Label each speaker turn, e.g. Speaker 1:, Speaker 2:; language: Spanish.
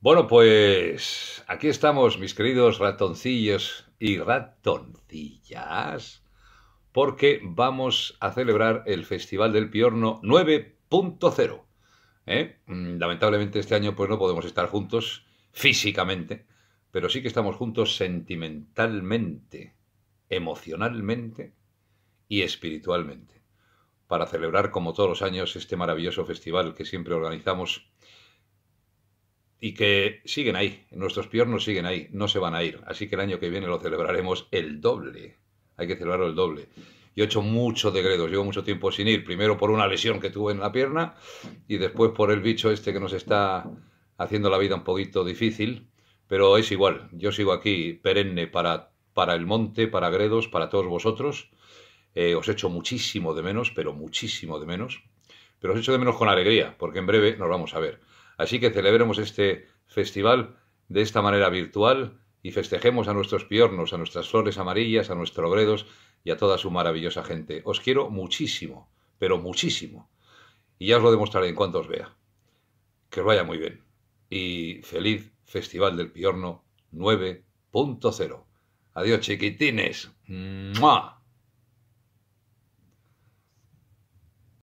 Speaker 1: Bueno, pues aquí estamos, mis queridos ratoncillos y ratoncillas, porque vamos a celebrar el Festival del Piorno 9.0. ¿eh? Mm, lamentablemente este año pues no podemos estar juntos físicamente, pero sí que estamos juntos sentimentalmente, emocionalmente y espiritualmente, para celebrar como todos los años este maravilloso festival que siempre organizamos y que siguen ahí, nuestros piernos siguen ahí, no se van a ir. Así que el año que viene lo celebraremos el doble. Hay que celebrarlo el doble. Yo he hecho de Gredos, llevo mucho tiempo sin ir, primero por una lesión que tuve en la pierna y después por el bicho este que nos está haciendo la vida un poquito difícil, pero es igual, yo sigo aquí perenne para, el monte, para Gredos, para todos vosotros. Eh, os echo muchísimo de menos, pero muchísimo de menos. Pero os echo de menos con alegría, porque en breve nos vamos a ver. Así que celebremos este festival de esta manera virtual y festejemos a nuestros piornos, a nuestras flores amarillas, a nuestros obredos y a toda su maravillosa gente. Os quiero muchísimo, pero muchísimo. Y ya os lo demostraré en cuanto os vea. Que os vaya muy bien. Y feliz Festival del Piorno 9.0. Adiós, chiquitines.